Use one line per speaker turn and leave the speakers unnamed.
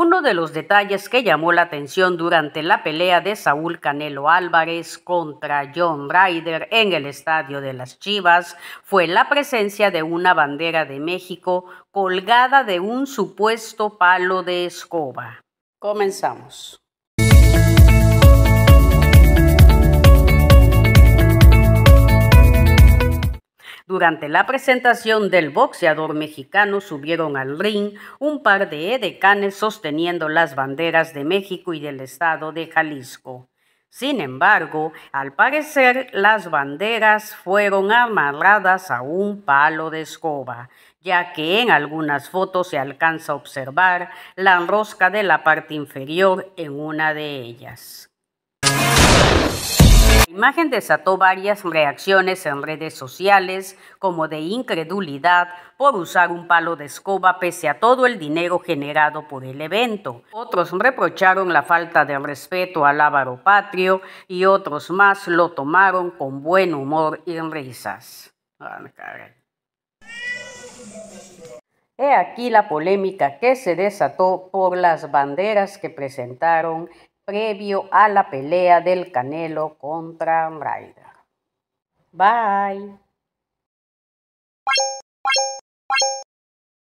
Uno de los detalles que llamó la atención durante la pelea de Saúl Canelo Álvarez contra John Ryder en el estadio de las Chivas fue la presencia de una bandera de México colgada de un supuesto palo de escoba. Comenzamos. Durante la presentación del boxeador mexicano subieron al ring un par de edecanes sosteniendo las banderas de México y del estado de Jalisco. Sin embargo, al parecer las banderas fueron amarradas a un palo de escoba, ya que en algunas fotos se alcanza a observar la rosca de la parte inferior en una de ellas. La imagen desató varias reacciones en redes sociales, como de incredulidad por usar un palo de escoba pese a todo el dinero generado por el evento. Otros reprocharon la falta de respeto al ávaro patrio y otros más lo tomaron con buen humor y risas. Ah, He aquí la polémica que se desató por las banderas que presentaron previo a la pelea del Canelo contra Braida. Bye.